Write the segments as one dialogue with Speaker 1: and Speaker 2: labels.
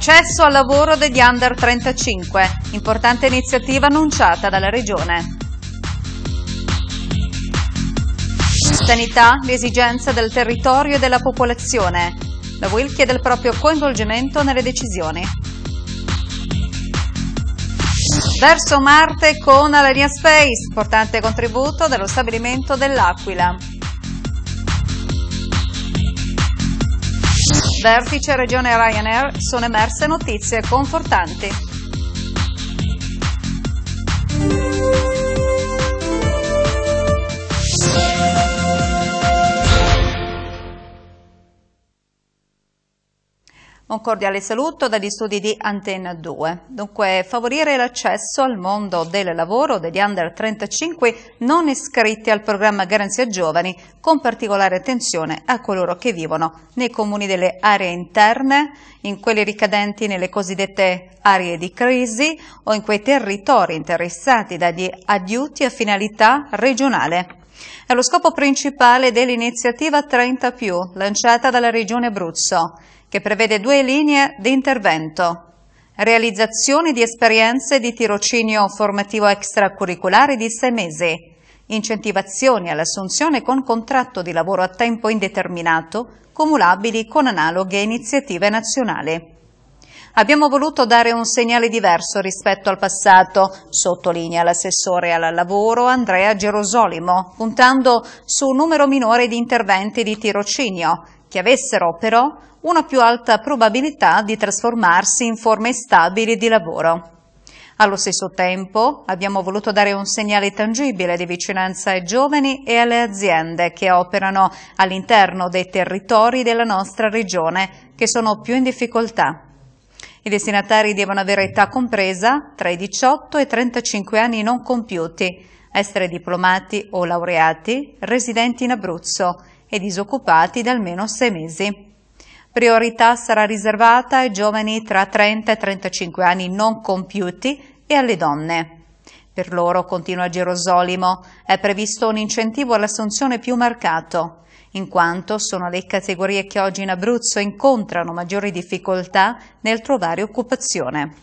Speaker 1: Accesso al lavoro degli under 35, importante iniziativa annunciata dalla Regione. Sanità, le esigenze del territorio e della popolazione. La WIL chiede il proprio coinvolgimento nelle decisioni. Verso Marte con Alenia Space, importante contributo dello stabilimento dell'Aquila. Vertice Regione Ryanair sono emerse notizie confortanti. Un cordiale saluto dagli studi di Antenna 2. Dunque, favorire l'accesso al mondo del lavoro degli under 35 non iscritti al programma Garanzia Giovani, con particolare attenzione a coloro che vivono nei comuni delle aree interne, in quelli ricadenti nelle cosiddette aree di crisi o in quei territori interessati dagli aiuti a finalità regionale. È lo scopo principale dell'iniziativa 30+, lanciata dalla Regione Abruzzo che prevede due linee di intervento, realizzazione di esperienze di tirocinio formativo extracurriculare di sei mesi, incentivazioni all'assunzione con contratto di lavoro a tempo indeterminato, cumulabili con analoghe iniziative nazionali. Abbiamo voluto dare un segnale diverso rispetto al passato, sottolinea l'assessore al lavoro Andrea Gerosolimo, puntando su un numero minore di interventi di tirocinio, che avessero però una più alta probabilità di trasformarsi in forme stabili di lavoro. Allo stesso tempo abbiamo voluto dare un segnale tangibile di vicinanza ai giovani e alle aziende che operano all'interno dei territori della nostra regione che sono più in difficoltà. I destinatari devono avere età compresa tra i 18 e i 35 anni non compiuti, essere diplomati o laureati, residenti in Abruzzo e disoccupati da almeno sei mesi. Priorità sarà riservata ai giovani tra 30 e 35 anni non compiuti e alle donne. Per loro, continua Gerosolimo, è previsto un incentivo all'assunzione più marcato, in quanto sono le categorie che oggi in Abruzzo incontrano maggiori difficoltà nel trovare occupazione.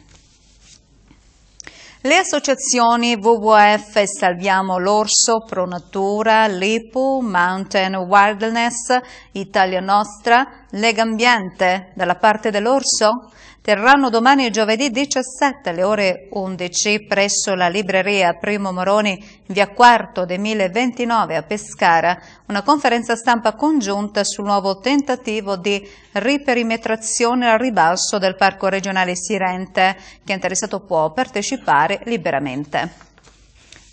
Speaker 1: Le associazioni WWF Salviamo l'Orso, Pronatura, Lipu, Mountain Wilderness, Italia Nostra, Lega Ambiente, dalla parte dell'orso? terranno domani e giovedì 17 alle ore 11 presso la libreria Primo Moroni via Quarto del 1029 a Pescara una conferenza stampa congiunta sul nuovo tentativo di riperimetrazione al ribasso del Parco regionale Sirente che interessato può partecipare liberamente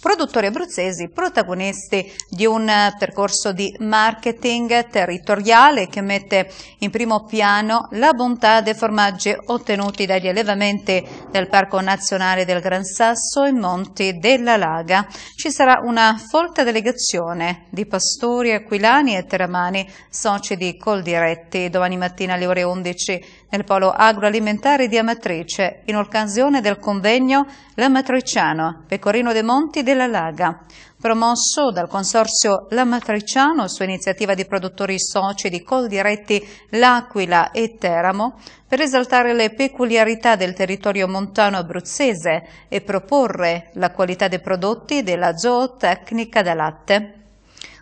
Speaker 1: produttori abruzzesi protagonisti di un eh, percorso di marketing territoriale che mette in primo piano la bontà dei formaggi ottenuti dagli allevamenti del Parco Nazionale del Gran Sasso e Monti della Laga. Ci sarà una folta delegazione di pastori aquilani e teramani, soci di Coldiretti, domani mattina alle ore 11 nel polo agroalimentare di Amatrice, in occasione del convegno L'Amatriciano, Pecorino dei Monti della Laga, promosso dal consorzio L'Amatriciano su iniziativa di produttori soci di col diretti L'Aquila e Teramo, per esaltare le peculiarità del territorio montano abruzzese e proporre la qualità dei prodotti della zootecnica da latte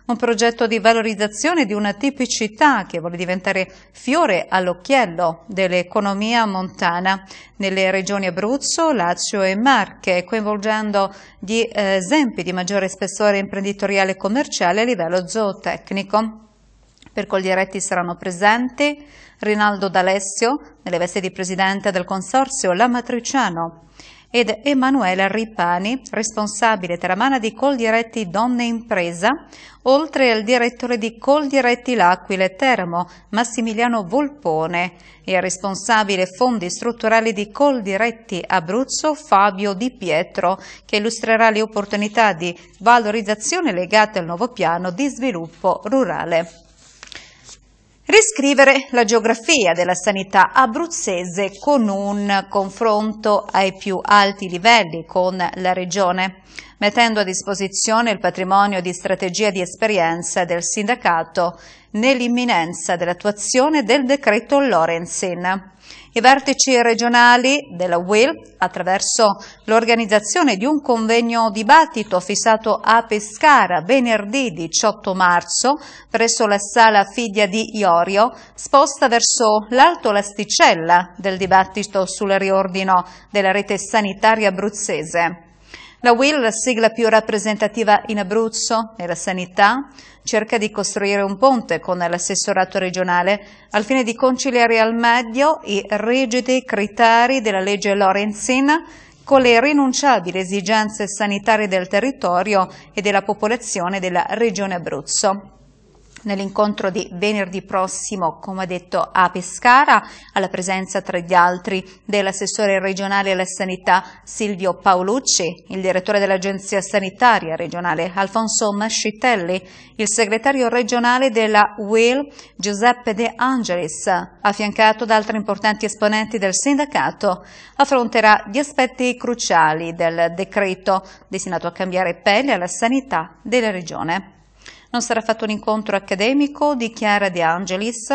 Speaker 1: un progetto di valorizzazione di una tipicità che vuole diventare fiore all'occhiello dell'economia montana nelle regioni Abruzzo, Lazio e Marche, coinvolgendo gli eh, esempi di maggiore spessore imprenditoriale e commerciale a livello zootecnico. Per coglieretti saranno presenti Rinaldo D'Alessio, nelle veste di presidente del consorzio L'Amatriciano, ed Emanuela Ripani, responsabile teramana di Col Diretti Donne Impresa, oltre al direttore di Col Diretti L'Aquile Termo, Massimiliano Volpone, e al responsabile fondi strutturali di Col Diretti Abruzzo, Fabio Di Pietro, che illustrerà le opportunità di valorizzazione legate al nuovo piano di sviluppo rurale. Riscrivere la geografia della sanità abruzzese con un confronto ai più alti livelli con la regione, mettendo a disposizione il patrimonio di strategia di esperienza del sindacato nell'imminenza dell'attuazione del decreto Lorenzin. I vertici regionali della UIL, attraverso l'organizzazione di un convegno dibattito fissato a Pescara venerdì 18 marzo presso la sala Figlia di Iorio, sposta verso l'alto l'asticella del dibattito sul riordino della rete sanitaria abruzzese. La WIL, la sigla più rappresentativa in Abruzzo, nella sanità, cerca di costruire un ponte con l'assessorato regionale al fine di conciliare al meglio i rigidi criteri della legge Lorenzina con le rinunciabili esigenze sanitarie del territorio e della popolazione della regione Abruzzo nell'incontro di venerdì prossimo, come detto, a Pescara, alla presenza tra gli altri dell'assessore regionale alla sanità Silvio Paolucci, il direttore dell'Agenzia Sanitaria regionale Alfonso Mascitelli, il segretario regionale della UIL Giuseppe De Angelis, affiancato da altri importanti esponenti del sindacato, affronterà gli aspetti cruciali del decreto destinato a cambiare pelle alla sanità della regione. Non sarà fatto un incontro accademico di Chiara De Angelis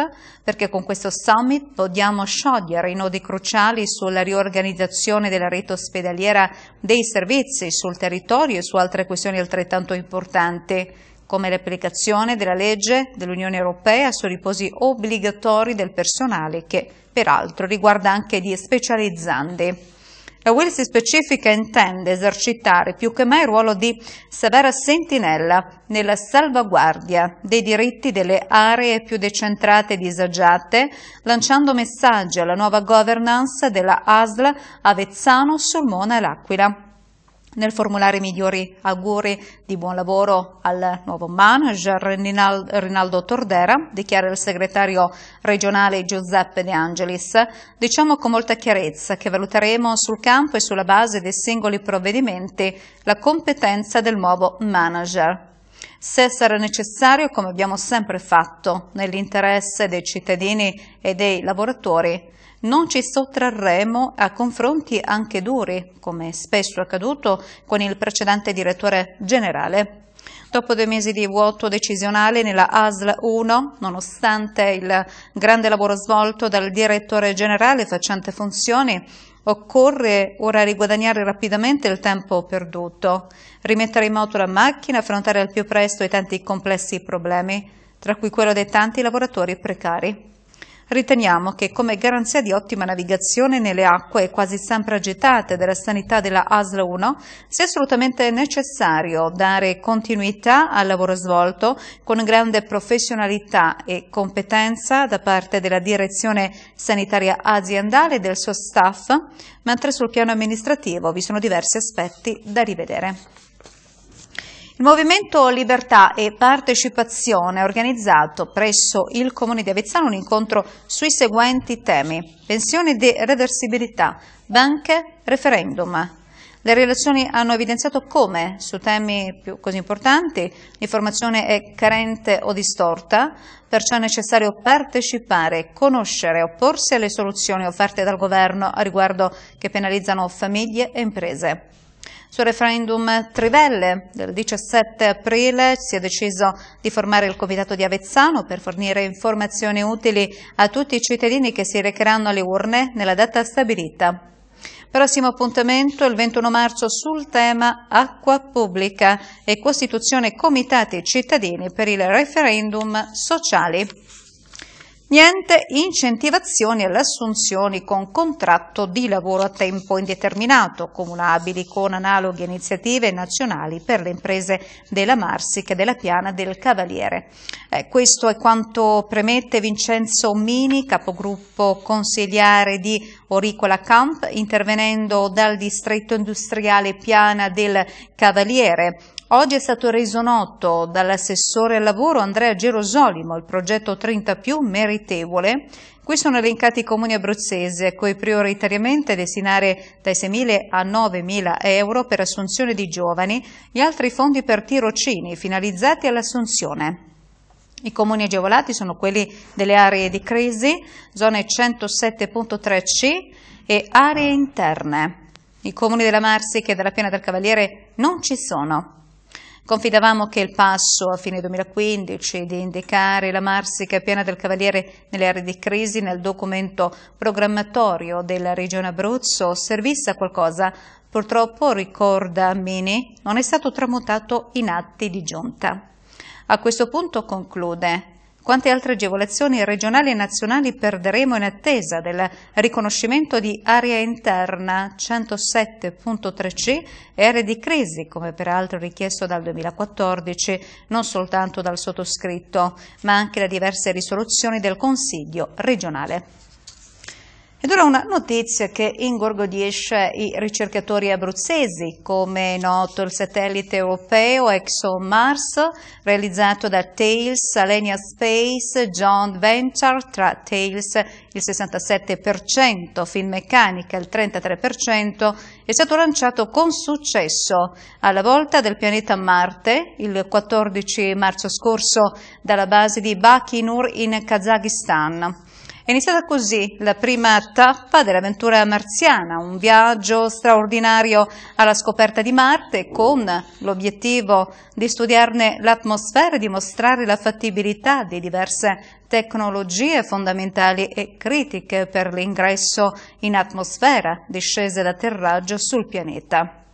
Speaker 1: perché con questo summit vogliamo sciogliere i nodi cruciali sulla riorganizzazione della rete ospedaliera dei servizi sul territorio e su altre questioni altrettanto importanti come l'applicazione della legge dell'Unione Europea sui riposi obbligatori del personale che peraltro riguarda anche gli specializzandi. La Will si specifica intende esercitare più che mai il ruolo di severa sentinella nella salvaguardia dei diritti delle aree più decentrate e disagiate, lanciando messaggi alla nuova governance della ASL Avezzano, Sulmona e L'Aquila. Nel formulare i migliori auguri di buon lavoro al nuovo manager Rinaldo Tordera, dichiara il segretario regionale Giuseppe De Angelis, diciamo con molta chiarezza che valuteremo sul campo e sulla base dei singoli provvedimenti la competenza del nuovo manager. Se sarà necessario, come abbiamo sempre fatto, nell'interesse dei cittadini e dei lavoratori, non ci sottrarremo a confronti anche duri, come spesso accaduto con il precedente direttore generale. Dopo due mesi di vuoto decisionale nella ASL 1, nonostante il grande lavoro svolto dal direttore generale facente funzioni, Occorre ora riguadagnare rapidamente il tempo perduto, rimettere in moto la macchina, affrontare al più presto i tanti complessi problemi, tra cui quello dei tanti lavoratori precari. Riteniamo che come garanzia di ottima navigazione nelle acque quasi sempre agitate della sanità della ASL 1 sia assolutamente necessario dare continuità al lavoro svolto con grande professionalità e competenza da parte della direzione sanitaria aziendale e del suo staff, mentre sul piano amministrativo vi sono diversi aspetti da rivedere. Il Movimento Libertà e Partecipazione ha organizzato presso il Comune di Avezzano un incontro sui seguenti temi. Pensioni di reversibilità, banche, referendum. Le relazioni hanno evidenziato come, su temi più così importanti, l'informazione è carente o distorta, perciò è necessario partecipare, conoscere opporsi alle soluzioni offerte dal Governo a riguardo che penalizzano famiglie e imprese. Sul referendum Trivelle del 17 aprile si è deciso di formare il Comitato di Avezzano per fornire informazioni utili a tutti i cittadini che si recheranno alle urne nella data stabilita. Prossimo appuntamento il 21 marzo sul tema acqua pubblica e costituzione comitati cittadini per il referendum sociali. Niente incentivazioni alle assunzioni con contratto di lavoro a tempo indeterminato, comunabili con analoghe iniziative nazionali per le imprese della Marsica, della Piana, del Cavaliere. Eh, questo è quanto premette Vincenzo Mini, capogruppo consigliare di Oricola Camp, intervenendo dal distretto industriale Piana del Cavaliere. Oggi è stato reso noto dall'assessore al lavoro Andrea Gerosolimo il progetto 30 più meritevole. Qui sono elencati i comuni abruzzesi a ecco, cui prioritariamente destinare dai 6.000 a 9.000 euro per assunzione di giovani e altri fondi per tirocini finalizzati all'assunzione. I comuni agevolati sono quelli delle aree di crisi, zone 107.3C e aree interne. I comuni della Marsica e della Piana del Cavaliere non ci sono. Confidavamo che il passo a fine 2015 di indicare la Marsica piena del Cavaliere nelle aree di crisi nel documento programmatorio della Regione Abruzzo servisse a qualcosa. Purtroppo, ricorda Mini, non è stato tramutato in atti di giunta. A questo punto conclude quante altre agevolazioni regionali e nazionali perderemo in attesa del riconoscimento di area interna 107.3C e aree di crisi, come peraltro richiesto dal 2014, non soltanto dal sottoscritto, ma anche da diverse risoluzioni del Consiglio regionale. Ed ora una notizia che ingorgoglisce i ricercatori abruzzesi. Come è noto, il satellite europeo ExoMars, realizzato da Thales, Alenia Space, Joint Venture, tra Thales il 67%, Finmeccanica il 33%, è stato lanciato con successo alla volta del pianeta Marte il 14 marzo scorso dalla base di Bakhinur in Kazakistan. È iniziata così la prima tappa dell'avventura marziana, un viaggio straordinario alla scoperta di Marte con l'obiettivo di studiarne l'atmosfera e dimostrare la fattibilità di diverse tecnologie fondamentali e critiche per l'ingresso in atmosfera, discese ed atterraggio sul pianeta.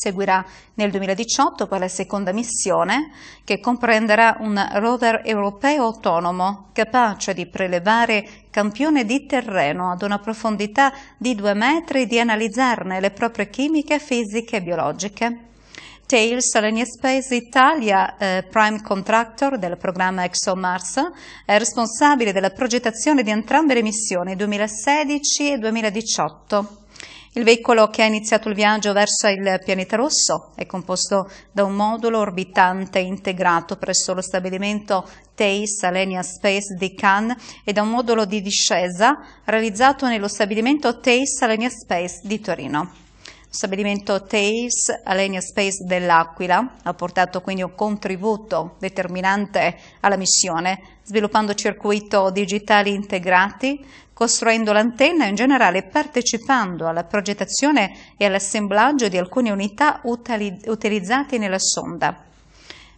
Speaker 1: Seguirà nel 2018 per la seconda missione che comprenderà un rover europeo autonomo capace di prelevare campione di terreno ad una profondità di due metri e di analizzarne le proprie chimiche, fisiche e biologiche. Tails Alenia Space Italia, eh, prime contractor del programma ExoMars, è responsabile della progettazione di entrambe le missioni 2016 e 2018. Il veicolo che ha iniziato il viaggio verso il pianeta rosso è composto da un modulo orbitante integrato presso lo stabilimento TEIS Alenia Space di Cannes e da un modulo di discesa realizzato nello stabilimento TEIS Alenia Space di Torino. Lo stabilimento TAIS Alenia Space dell'Aquila ha portato quindi un contributo determinante alla missione, sviluppando circuiti digitali integrati, costruendo l'antenna e in generale partecipando alla progettazione e all'assemblaggio di alcune unità utilizzate nella sonda.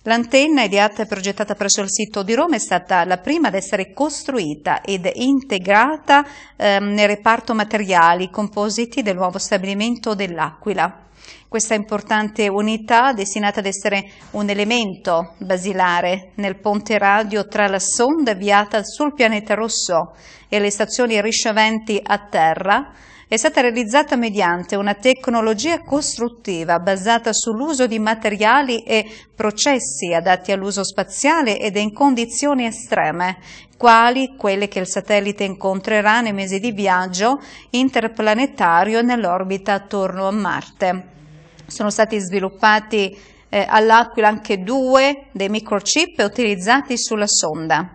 Speaker 1: L'antenna ideata e progettata presso il sito di Roma è stata la prima ad essere costruita ed integrata ehm, nel reparto materiali compositi del nuovo stabilimento dell'Aquila questa importante unità destinata ad essere un elemento basilare nel ponte radio tra la sonda avviata sul pianeta rosso e le stazioni riceventi a terra è stata realizzata mediante una tecnologia costruttiva basata sull'uso di materiali e processi adatti all'uso spaziale ed in condizioni estreme, quali quelle che il satellite incontrerà nei mesi di viaggio interplanetario nell'orbita attorno a Marte. Sono stati sviluppati eh, all'Aquila anche due dei microchip utilizzati sulla sonda.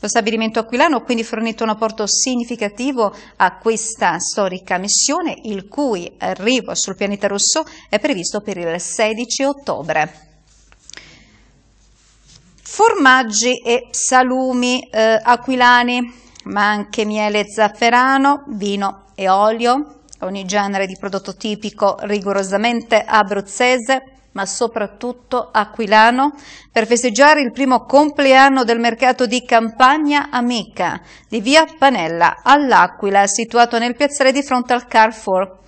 Speaker 1: Lo stabilimento aquilano ha quindi fornito un apporto significativo a questa storica missione, il cui arrivo sul pianeta rosso è previsto per il 16 ottobre. Formaggi e salumi eh, aquilani, ma anche miele zafferano, vino e olio, ogni genere di prodotto tipico rigorosamente abruzzese ma soprattutto aquilano, per festeggiare il primo compleanno del mercato di Campagna Amica di via Panella all'Aquila, situato nel piazzale di fronte al Carrefour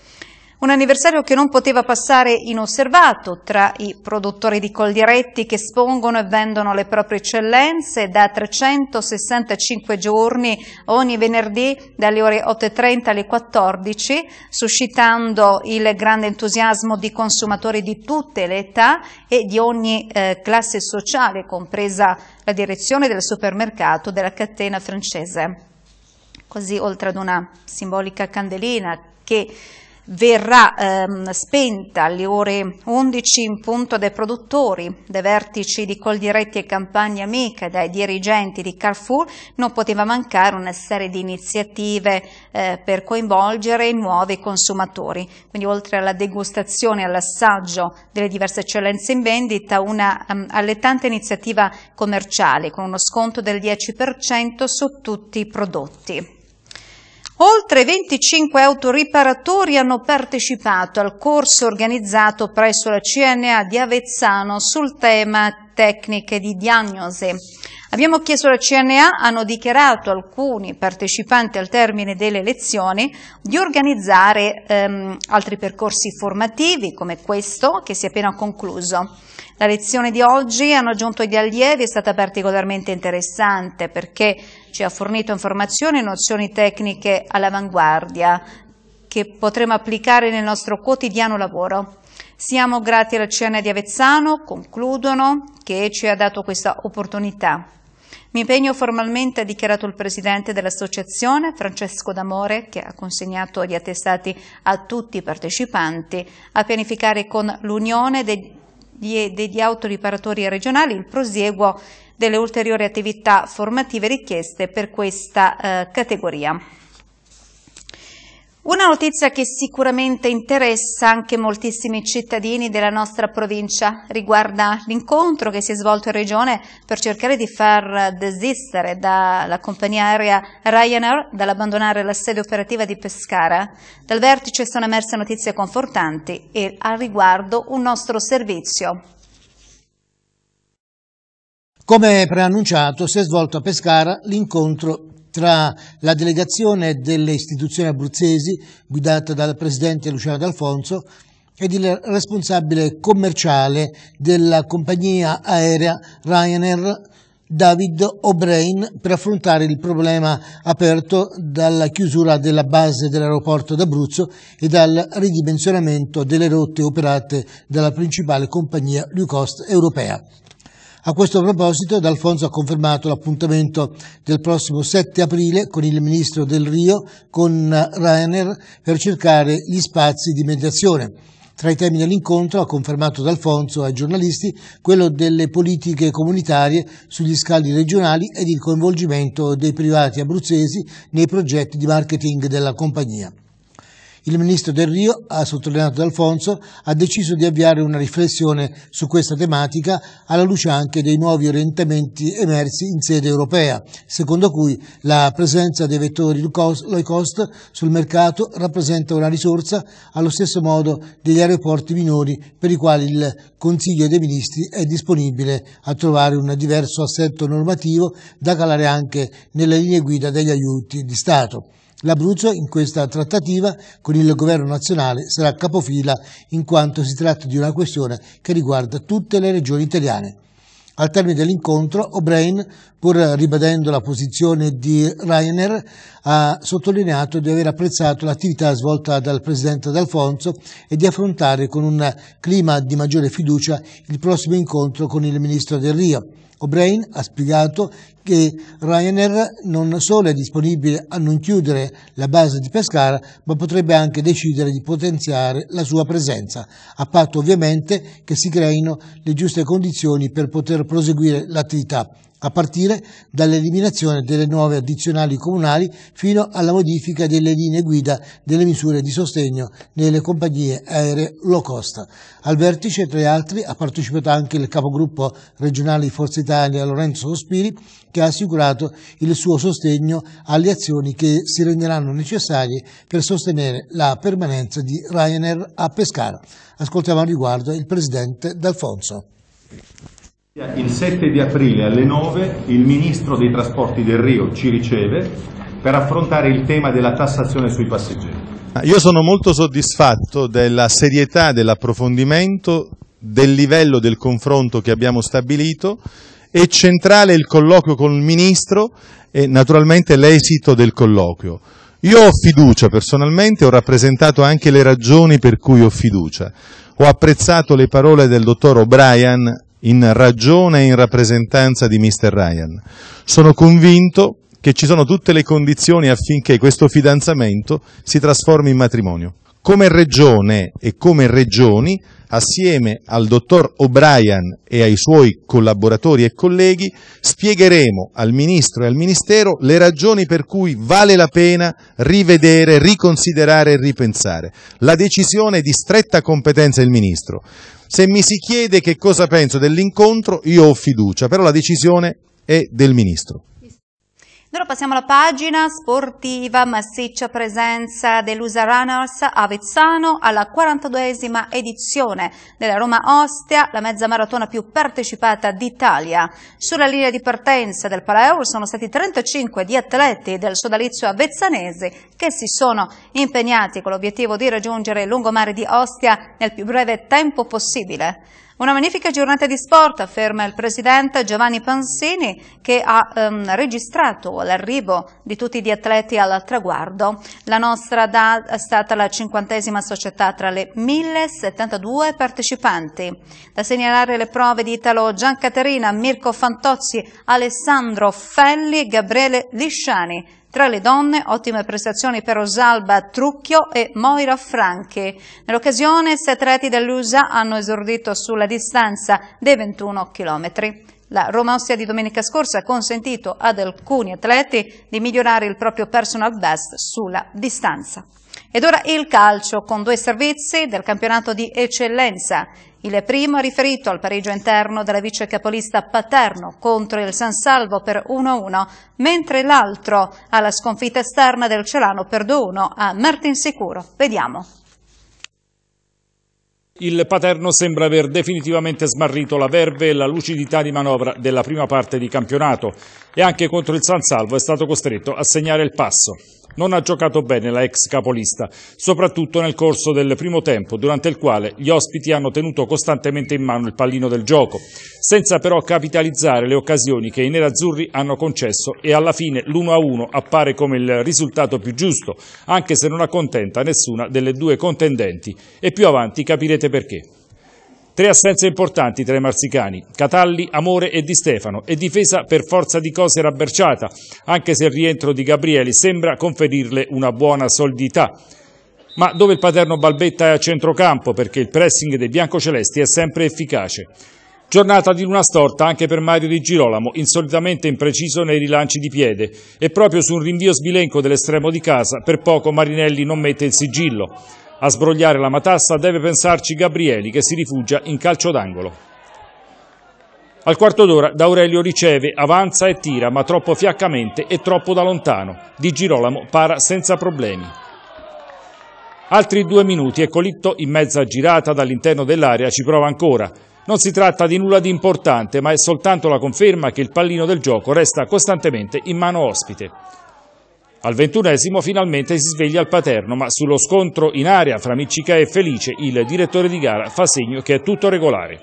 Speaker 1: un anniversario che non poteva passare inosservato tra i produttori di coldiretti che espongono e vendono le proprie eccellenze da 365 giorni ogni venerdì dalle ore 8.30 alle 14, suscitando il grande entusiasmo di consumatori di tutte le età e di ogni eh, classe sociale, compresa la direzione del supermercato della catena francese. Così oltre ad una simbolica candelina che verrà ehm, spenta alle ore 11 in punto dai produttori, dai vertici di Coldiretti e Campagna Amica, dai dirigenti di Carrefour, non poteva mancare una serie di iniziative eh, per coinvolgere i nuovi consumatori. Quindi oltre alla degustazione e all'assaggio delle diverse eccellenze in vendita, una um, allettante iniziativa commerciale con uno sconto del 10% su tutti i prodotti. Oltre 25 autoriparatori hanno partecipato al corso organizzato presso la CNA di Avezzano sul tema tecniche di diagnosi. Abbiamo chiesto alla CNA, hanno dichiarato alcuni partecipanti al termine delle lezioni di organizzare ehm, altri percorsi formativi come questo che si è appena concluso. La lezione di oggi, hanno aggiunto gli allievi, è stata particolarmente interessante perché ci ha fornito informazioni e nozioni tecniche all'avanguardia che potremo applicare nel nostro quotidiano lavoro. Siamo grati alla CNA di Avezzano, concludono, che ci ha dato questa opportunità. Mi impegno formalmente, ha dichiarato il presidente dell'associazione, Francesco D'Amore, che ha consegnato gli attestati a tutti i partecipanti, a pianificare con l'Unione degli, degli autoriparatori regionali il prosieguo delle ulteriori attività formative richieste per questa eh, categoria. Una notizia che sicuramente interessa anche moltissimi cittadini della nostra provincia riguarda l'incontro che si è svolto in regione per cercare di far desistere dalla compagnia aerea Ryanair dall'abbandonare la sede operativa di Pescara. Dal vertice sono emerse notizie confortanti e al riguardo un nostro servizio.
Speaker 2: Come preannunciato si è svolto a Pescara l'incontro tra la delegazione delle istituzioni abruzzesi, guidata dal presidente Luciano D'Alfonso, ed il responsabile commerciale della compagnia aerea Ryanair David O'Brien per affrontare il problema aperto dalla chiusura della base dell'aeroporto d'Abruzzo e dal ridimensionamento delle rotte operate dalla principale compagnia low cost europea. A questo proposito D'Alfonso ha confermato l'appuntamento del prossimo 7 aprile con il ministro del Rio, con Rainer, per cercare gli spazi di mediazione. Tra i temi dell'incontro ha confermato D'Alfonso ai giornalisti quello delle politiche comunitarie sugli scali regionali ed il coinvolgimento dei privati abruzzesi nei progetti di marketing della compagnia. Il ministro Del Rio, ha sottolineato D'Alfonso, ha deciso di avviare una riflessione su questa tematica alla luce anche dei nuovi orientamenti emersi in sede europea, secondo cui la presenza dei vettori low cost sul mercato rappresenta una risorsa allo stesso modo degli aeroporti minori per i quali il Consiglio dei Ministri è disponibile a trovare un diverso assetto normativo da calare anche nelle linee guida degli aiuti di Stato. L'Abruzzo in questa trattativa con il governo nazionale sarà capofila in quanto si tratta di una questione che riguarda tutte le regioni italiane. Al termine dell'incontro, O'Brien, pur ribadendo la posizione di Ryanair, ha sottolineato di aver apprezzato l'attività svolta dal presidente D'Alfonso e di affrontare con un clima di maggiore fiducia il prossimo incontro con il ministro Del Rio. O'Brien ha spiegato che Ryanair non solo è disponibile a non chiudere la base di Pescara, ma potrebbe anche decidere di potenziare la sua presenza, a patto ovviamente che si creino le giuste condizioni per poter proseguire l'attività a partire dall'eliminazione delle nuove addizionali comunali fino alla modifica delle linee guida delle misure di sostegno nelle compagnie aeree low cost. Al vertice, tra gli altri, ha partecipato anche il capogruppo regionale di Forza Italia Lorenzo Sospiri, che ha assicurato il suo sostegno alle azioni che si renderanno necessarie per sostenere la permanenza di Ryanair a Pescara. Ascoltiamo al riguardo il presidente D'Alfonso.
Speaker 3: Il 7 di aprile alle 9 il Ministro dei Trasporti del Rio ci riceve per affrontare il tema della tassazione sui passeggeri. Ah, io sono molto soddisfatto della serietà, dell'approfondimento, del livello del confronto che abbiamo stabilito e centrale il colloquio con il Ministro e naturalmente l'esito del colloquio. Io ho fiducia personalmente, ho rappresentato anche le ragioni per cui ho fiducia. Ho apprezzato le parole del dottor O'Brien in ragione e in rappresentanza di Mr. Ryan. Sono convinto che ci sono tutte le condizioni affinché questo fidanzamento si trasformi in matrimonio. Come regione e come regioni, assieme al dottor O'Brien e ai suoi collaboratori e colleghi, spiegheremo al Ministro e al Ministero le ragioni per cui vale la pena rivedere, riconsiderare e ripensare. La decisione è di stretta competenza del Ministro, se mi si chiede che cosa penso dell'incontro, io ho fiducia, però la decisione è del Ministro.
Speaker 1: Allora passiamo alla pagina sportiva, massiccia presenza dell'USA Runners Avezzano alla 42esima edizione della Roma Ostia, la mezza maratona più partecipata d'Italia. Sulla linea di partenza del Palaeuro sono stati 35 di atleti del sodalizio avezzanese che si sono impegnati con l'obiettivo di raggiungere il lungomare di Ostia nel più breve tempo possibile. Una magnifica giornata di sport, afferma il presidente Giovanni Pansini, che ha ehm, registrato l'arrivo di tutti gli atleti al traguardo. La nostra da, è stata la cinquantesima società tra le 1072 partecipanti. Da segnalare le prove di Italo Giancaterina, Mirko Fantozzi, Alessandro Felli e Gabriele Lisciani. Tra le donne, ottime prestazioni per Rosalba Trucchio e Moira Franchi. Nell'occasione, sei atleti dell'USA hanno esordito sulla distanza dei 21 km. La Roma Ostia di domenica scorsa ha consentito ad alcuni atleti di migliorare il proprio personal best sulla distanza. Ed ora il calcio con due servizi del campionato di eccellenza. Il primo riferito al pareggio interno della vice capolista Paterno contro il San Salvo per 1-1, mentre l'altro alla sconfitta esterna del Celano per 2-1 a Martinsicuro. Vediamo.
Speaker 4: Il Paterno sembra aver definitivamente smarrito la verve e la lucidità di manovra della prima parte di campionato e anche contro il San Salvo è stato costretto a segnare il passo non ha giocato bene la ex capolista, soprattutto nel corso del primo tempo, durante il quale gli ospiti hanno tenuto costantemente in mano il pallino del gioco, senza però capitalizzare le occasioni che i nerazzurri hanno concesso e alla fine l'1-1 appare come il risultato più giusto, anche se non accontenta nessuna delle due contendenti e più avanti capirete perché. Tre assenze importanti tra i marsicani, Catalli, Amore e Di Stefano, e difesa per forza di cose rabberciata, anche se il rientro di Gabrieli sembra conferirle una buona solidità ma dove il paterno balbetta è a centrocampo perché il pressing dei biancocelesti è sempre efficace. Giornata di luna storta anche per Mario Di Girolamo, insolitamente impreciso nei rilanci di piede e proprio su un rinvio sbilenco dell'estremo di casa per poco Marinelli non mette il sigillo. A sbrogliare la matassa deve pensarci Gabrieli che si rifugia in calcio d'angolo. Al quarto d'ora D'Aurelio riceve, avanza e tira, ma troppo fiaccamente e troppo da lontano. Di Girolamo para senza problemi. Altri due minuti e Colitto in mezza girata dall'interno dell'area ci prova ancora. Non si tratta di nulla di importante, ma è soltanto la conferma che il pallino del gioco resta costantemente in mano ospite. Al ventunesimo finalmente si sveglia il paterno, ma sullo scontro in area fra Miccica e Felice il direttore di gara fa segno che è tutto regolare.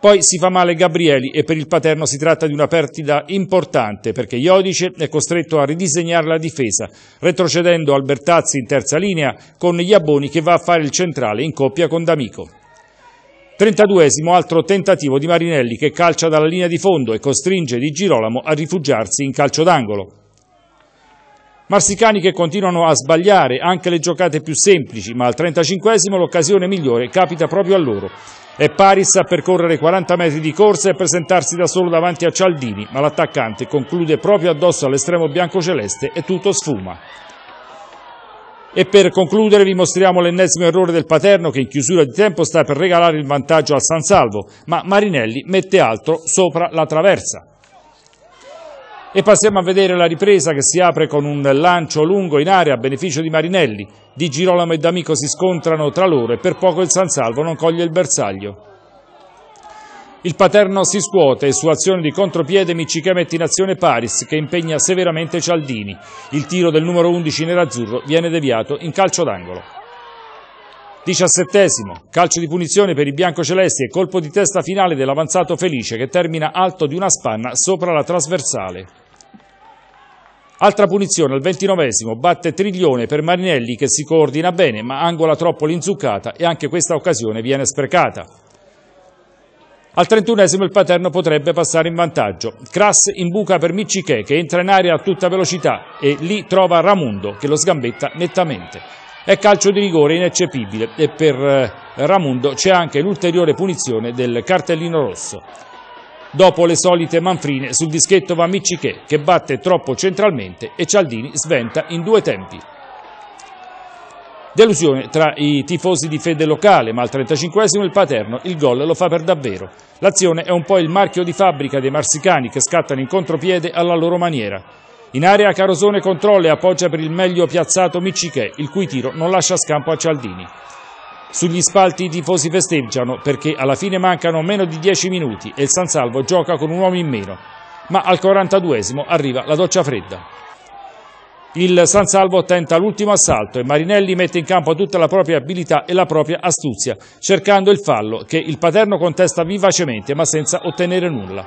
Speaker 4: Poi si fa male Gabrieli e per il paterno si tratta di una perdita importante perché Iodice è costretto a ridisegnare la difesa, retrocedendo Albertazzi in terza linea con Iaboni che va a fare il centrale in coppia con D'Amico. 32esimo altro tentativo di Marinelli che calcia dalla linea di fondo e costringe Di Girolamo a rifugiarsi in calcio d'angolo. Marsicani che continuano a sbagliare anche le giocate più semplici, ma al 35esimo l'occasione migliore capita proprio a loro. È Paris a percorrere 40 metri di corsa e presentarsi da solo davanti a Cialdini, ma l'attaccante conclude proprio addosso all'estremo bianco-celeste e tutto sfuma. E per concludere vi mostriamo l'ennesimo errore del Paterno che in chiusura di tempo sta per regalare il vantaggio al San Salvo, ma Marinelli mette altro sopra la traversa. E passiamo a vedere la ripresa che si apre con un lancio lungo in area a beneficio di Marinelli. Di Girolamo e D'Amico si scontrano tra loro e per poco il San Salvo non coglie il bersaglio. Il Paterno si scuote e su azione di contropiede Michichè mette in azione Paris che impegna severamente Cialdini. Il tiro del numero 11 nerazzurro viene deviato in calcio d'angolo. 17. calcio di punizione per i biancocelesti e colpo di testa finale dell'avanzato Felice che termina alto di una spanna sopra la trasversale. Altra punizione al 29esimo, batte Triglione per Marinelli che si coordina bene ma angola troppo l'inzuccata e anche questa occasione viene sprecata. Al 31esimo il Paterno potrebbe passare in vantaggio. Crass imbuca per Miccichè che entra in aria a tutta velocità e lì trova Ramundo che lo sgambetta nettamente. È calcio di rigore ineccepibile e per eh, Ramundo c'è anche l'ulteriore punizione del cartellino rosso dopo le solite manfrine sul dischetto va Miccichè che batte troppo centralmente e Cialdini sventa in due tempi. Delusione tra i tifosi di fede locale, ma al 35esimo il Paterno il gol lo fa per davvero. L'azione è un po' il marchio di fabbrica dei marsicani che scattano in contropiede alla loro maniera. In area Carosone controlla e appoggia per il meglio piazzato Miccichè, il cui tiro non lascia scampo a Cialdini. Sugli spalti i tifosi festeggiano perché alla fine mancano meno di 10 minuti e il San Salvo gioca con un uomo in meno, ma al 42esimo arriva la doccia fredda. Il San Salvo tenta l'ultimo assalto e Marinelli mette in campo tutta la propria abilità e la propria astuzia, cercando il fallo che il Paterno contesta vivacemente ma senza ottenere nulla.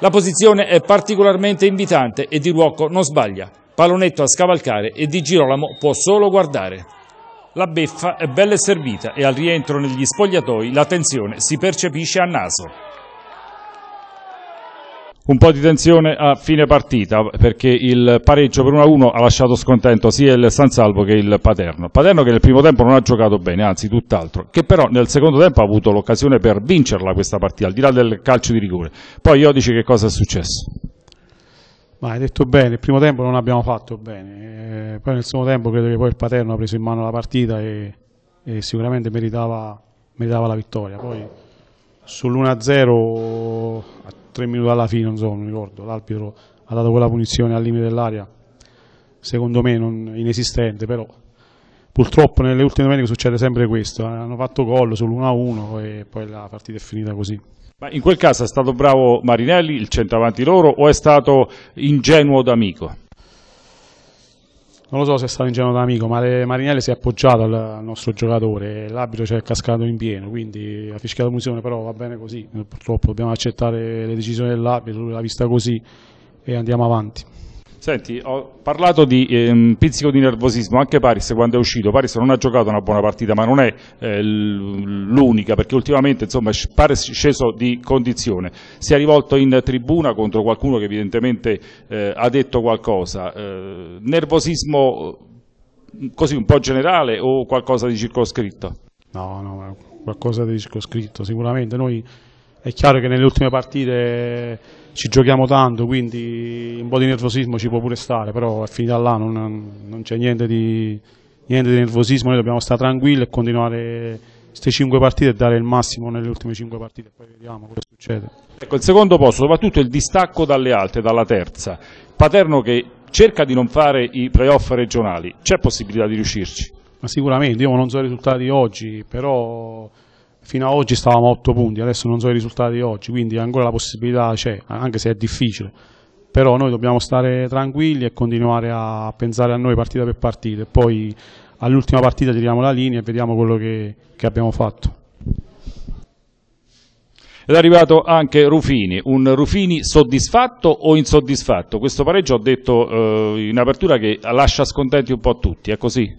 Speaker 4: La posizione è particolarmente invitante e Di Ruocco non sbaglia. Palonetto a scavalcare e Di Girolamo può solo guardare. La beffa è bella servita e al rientro negli spogliatoi la tensione si percepisce a naso. Un po' di tensione a fine partita perché il pareggio per 1-1 ha lasciato scontento sia il San Salvo che il Paterno. Paterno che nel primo tempo non ha giocato bene, anzi tutt'altro, che però nel secondo tempo ha avuto l'occasione per vincerla questa partita, al di là del calcio di rigore. Poi io dici che cosa è successo.
Speaker 5: Ma hai detto bene, il primo tempo non abbiamo fatto bene, eh, poi nel secondo tempo credo che poi il Paterno ha preso in mano la partita e, e sicuramente meritava, meritava, la vittoria. Poi sull'1-0 a tre minuti alla fine, non so, non ricordo, l'arbitro ha dato quella punizione al limite dell'aria, secondo me non, inesistente, però purtroppo nelle ultime domeniche succede sempre questo, eh. hanno fatto gol sull'1-1 e poi la partita è
Speaker 4: finita così. Ma in quel caso è stato bravo Marinelli, il centravanti loro, o è stato ingenuo d'amico?
Speaker 5: Non lo so se è stato ingenuo d'amico, ma Marinelli si è appoggiato al nostro giocatore, l'abito ci è cascato in pieno, quindi ha fischiato punizione, però va bene così, purtroppo dobbiamo accettare le decisioni dell'abito, lui l'ha vista così e andiamo avanti.
Speaker 4: Senti, ho parlato di ehm, pizzico di nervosismo, anche Paris quando è uscito, Paris non ha giocato una buona partita, ma non è eh, l'unica, perché ultimamente insomma, Paris è sceso di condizione, si è rivolto in tribuna contro qualcuno che evidentemente eh, ha detto qualcosa, eh, nervosismo così un po' generale o qualcosa di circoscritto?
Speaker 5: No, no, qualcosa di circoscritto, sicuramente noi è chiaro che nelle ultime partite ci giochiamo tanto, quindi un po' di nervosismo ci può pure stare, però è finita là, non, non c'è niente di, niente di nervosismo, noi dobbiamo stare tranquilli e continuare queste cinque partite e dare il massimo nelle ultime cinque partite, poi vediamo cosa succede.
Speaker 4: Ecco, il secondo posto, soprattutto il distacco dalle alte, dalla terza. Paterno che cerca di non fare i playoff regionali, c'è possibilità di riuscirci?
Speaker 5: Ma sicuramente, io non so i risultati oggi, però fino ad oggi stavamo a 8 punti, adesso non so i risultati di oggi, quindi ancora la possibilità c'è, anche se è difficile. Però noi dobbiamo stare tranquilli e continuare a pensare a noi partita per partita. Poi all'ultima partita tiriamo la linea e vediamo quello che, che abbiamo fatto.
Speaker 4: Ed è arrivato anche Rufini, un Rufini soddisfatto o insoddisfatto? Questo
Speaker 6: pareggio ho detto eh, in apertura che lascia scontenti un po' tutti, è così?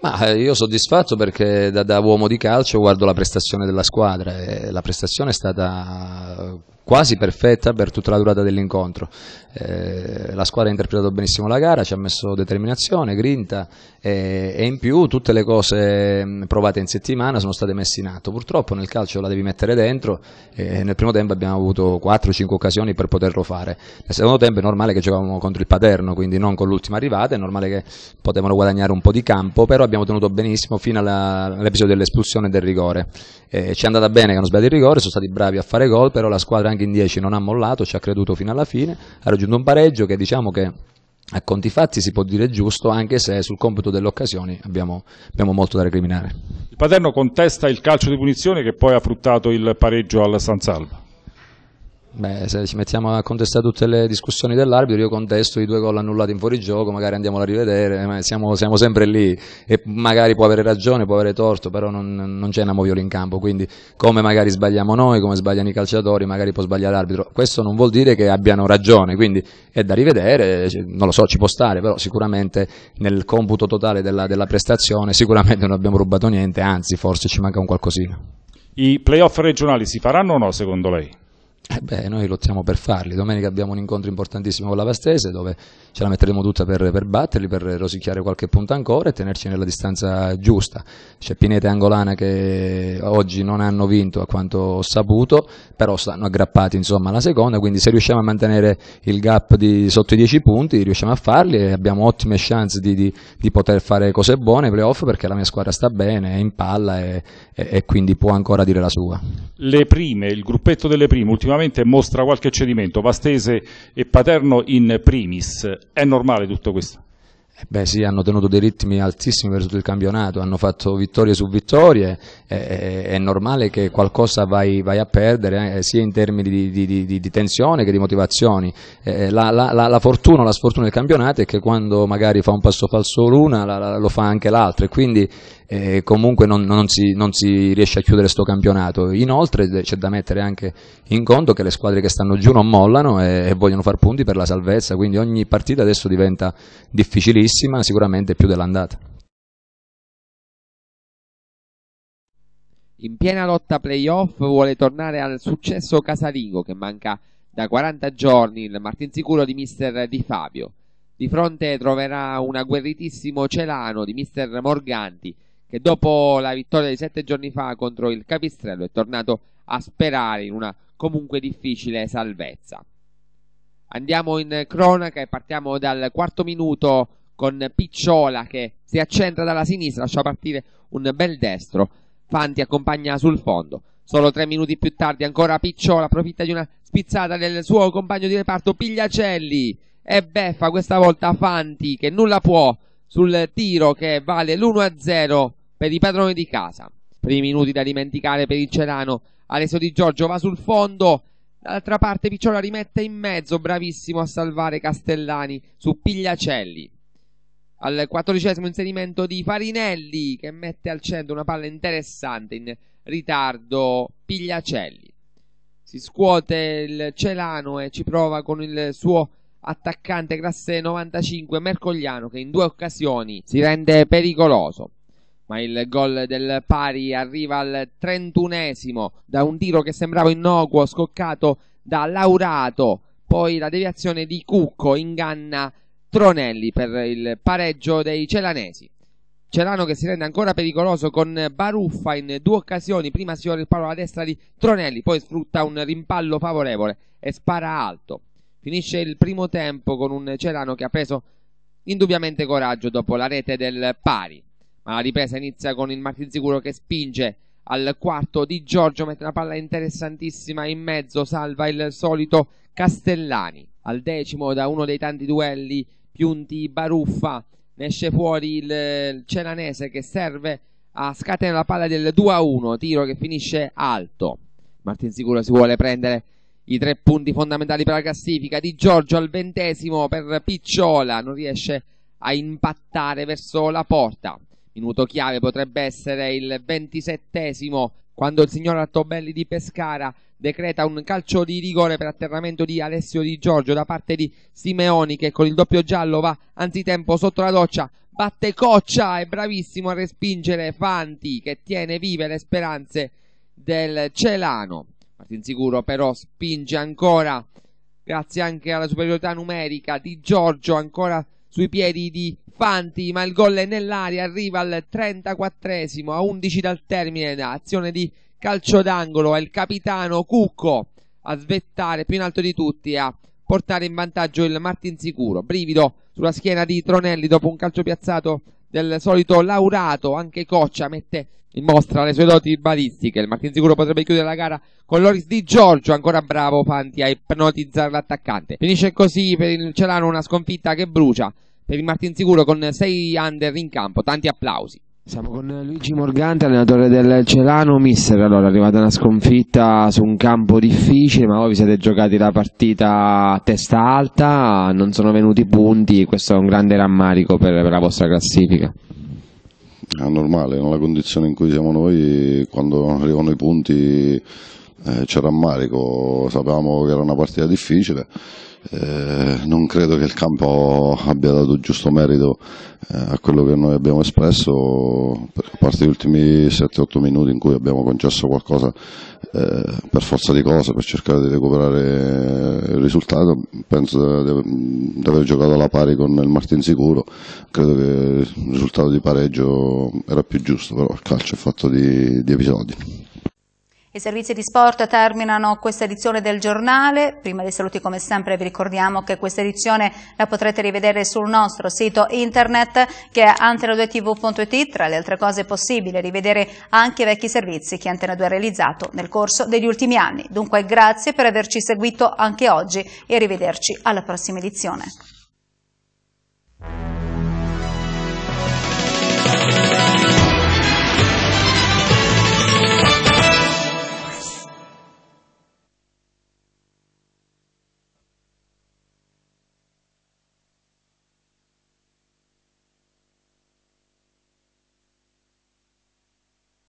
Speaker 6: Ma eh, io soddisfatto perché da, da, uomo di calcio guardo la prestazione della squadra e eh, la prestazione è stata quasi perfetta per tutta la durata dell'incontro. Eh, la squadra ha interpretato benissimo la gara, ci ha messo determinazione, grinta e, e, in più tutte le cose mm, provate in settimana sono state messe in atto. Purtroppo nel calcio la devi mettere dentro e nel primo tempo abbiamo avuto 4-5 occasioni per poterlo fare. Nel secondo tempo è normale che giocavamo contro il Paterno, quindi non con l'ultima arrivata, è normale che potevano guadagnare un po' di campo, però abbiamo tenuto benissimo fino all'episodio dell'espulsione del rigore eh, ci è andata bene che hanno sbagliato il rigore, sono stati bravi a fare gol, però la squadra anche in 10 non ha mollato, ci ha creduto fino alla fine, ha raggiunto un pareggio che diciamo che a conti fatti si può dire giusto, anche se sul compito delle occasioni abbiamo, abbiamo, molto da recriminare.
Speaker 4: Il Paterno contesta il calcio di punizione che poi ha fruttato il
Speaker 6: pareggio al San Salva. Beh, se ci mettiamo a contestare tutte le discussioni dell'arbitro, io contesto i due gol annullati in fuorigioco, magari andiamo a rivedere, ma siamo, siamo, sempre lì e magari può avere ragione, può avere torto, però non, non c'è una moviola in campo, quindi come magari sbagliamo noi, come sbagliano i calciatori, magari può sbagliare l'arbitro. Questo non vuol dire che abbiano ragione, quindi è da rivedere, non lo so, ci può stare, però sicuramente nel computo totale della, della prestazione sicuramente non abbiamo rubato niente, anzi forse ci manca un qualcosina. I playoff regionali si faranno o no secondo lei? Eh beh, noi lottiamo per farli. Domenica abbiamo un incontro importantissimo con la Vastese dove ce la metteremo tutta per, per batterli, per rosicchiare qualche punta ancora e tenerci nella distanza giusta. C'è Pineta e Angolana che oggi non hanno vinto a quanto ho saputo, però stanno aggrappati insomma alla seconda, quindi se riusciamo a mantenere il gap di sotto i 10 punti riusciamo a farli e abbiamo ottime chance di, di, di poter fare cose buone ai playoff perché la mia squadra sta bene, è in palla e, e, e quindi può ancora dire la sua.
Speaker 4: Le prime, il gruppetto delle prime, ultimamente ultimamente mostra qualche cedimento, Vastese e Paterno
Speaker 6: in primis, è normale tutto questo? Eh beh sì, hanno tenuto dei ritmi altissimi per tutto il campionato, hanno fatto vittorie su vittorie, è, è normale che qualcosa vai, vai a perdere eh, sia in termini di, di, di, di, tensione che di motivazioni. Eh, eh la, la, la, fortuna o la sfortuna del campionato è che quando magari fa un passo falso l'una lo fa anche l'altra e quindi eh, comunque non, non, si, non, si, riesce a chiudere questo campionato. Inoltre c'è da mettere anche in conto che le squadre che stanno giù non mollano e, e vogliono far punti per la salvezza, quindi ogni partita adesso diventa difficilissima, sicuramente più dell'andata.
Speaker 7: In piena lotta playoff vuole tornare al successo casalingo che manca da 40 giorni il Martin Sicuro di mister Di Fabio. Di fronte troverà un agguerritissimo Celano di mister Morganti che dopo la vittoria di sette giorni fa contro il Capistrello è tornato a sperare in una comunque difficile salvezza. Andiamo in cronaca e partiamo dal quarto minuto con Picciola che si accentra dalla sinistra, lascia partire un bel destro. Fanti accompagna sul fondo. Solo tre minuti più tardi ancora Picciola approfitta di una spizzata del suo compagno di reparto Pigliacelli. E beffa questa volta Fanti che nulla può sul tiro che vale l'1-0 per i padroni di casa. Primi minuti da dimenticare per il Celano. Alessio Di Giorgio va sul fondo, dall'altra parte Picciola rimette in mezzo, bravissimo a salvare Castellani su Pigliacelli. Al quattordicesimo inserimento di Farinelli che mette al centro una palla interessante in ritardo Pigliacelli. Si scuote il Celano e ci prova con il suo attaccante classe 95 Mercogliano che in due occasioni si rende pericoloso ma il gol del pari arriva al trentunesimo da un tiro che sembrava innocuo, scoccato da Laurato, poi la deviazione di Cucco inganna Tronelli per il pareggio dei celanesi. Celano che si rende ancora pericoloso con Baruffa in due occasioni, prima si ora il palo alla destra di Tronelli, poi sfrutta un rimpallo favorevole e spara alto. Finisce il primo tempo con un Celano che ha preso indubbiamente coraggio dopo la rete del pari ma la ripresa inizia con il Martinsicuro che spinge al quarto di Giorgio mette una palla interessantissima in mezzo, salva il solito Castellani. Al decimo da uno dei tanti duelli Piunti Baruffa ne esce fuori il Celanese che serve a scatenare la palla del 2-1, tiro che finisce alto. Martinsicuro si vuole prendere i tre punti fondamentali per la classifica di Giorgio al ventesimo per Picciola, non riesce a impattare verso la porta. Minuto chiave potrebbe essere il ventisettesimo quando il signor Altobelli di Pescara decreta un calcio di rigore per atterramento di Alessio Di Giorgio da parte di Simeoni che con il doppio giallo va anzitempo sotto la doccia, batte coccia, è bravissimo a respingere Fanti che tiene vive le speranze del Celano. Martin Sicuro però spinge ancora grazie anche alla superiorità numerica di Giorgio ancora sui piedi di Fanti, ma il gol è nell'aria, arriva al 34esimo, a 11 dal termine, azione di calcio d'angolo, è il capitano Cucco a svettare più in alto di tutti, a portare in vantaggio il Martinsicuro, brivido sulla schiena di Tronelli dopo un calcio piazzato del solito Laurato, anche Coccia mette in mostra le sue doti balistiche, il Martinsicuro potrebbe chiudere la gara con Loris Di Giorgio, ancora bravo Fanti a ipnotizzare l'attaccante, finisce così per il Celano una sconfitta che brucia, per il Martinsicuro con 6 under in campo, tanti applausi. Siamo con Luigi Morganti, allenatore del Celano Mister. Allora, è arrivata una sconfitta su un campo difficile, ma voi vi siete giocati la partita a testa alta, non sono venuti punti, questo è un grande rammarico per, per la vostra classifica.
Speaker 5: È normale, nella condizione in cui siamo noi, quando arrivano i punti eh, c'è rammarico, sapevamo che era una partita difficile eh, non credo che il campo abbia dato giusto merito eh, a quello che noi abbiamo espresso, a parte gli ultimi 7-8 minuti in cui abbiamo concesso qualcosa eh, per forza di cose, per cercare di recuperare il risultato, penso di, aver giocato alla pari con il Martin Sicuro, credo che il risultato di pareggio era più giusto, però il calcio è fatto di, di episodi.
Speaker 1: I servizi di sport terminano questa edizione del giornale. Prima dei saluti come sempre vi ricordiamo che questa edizione la potrete rivedere sul nostro sito internet che è antena2tv.it. Tra le altre cose è possibile rivedere anche i vecchi servizi che Antena 2 ha realizzato nel corso degli ultimi anni. Dunque grazie per averci seguito anche oggi e arrivederci alla prossima edizione.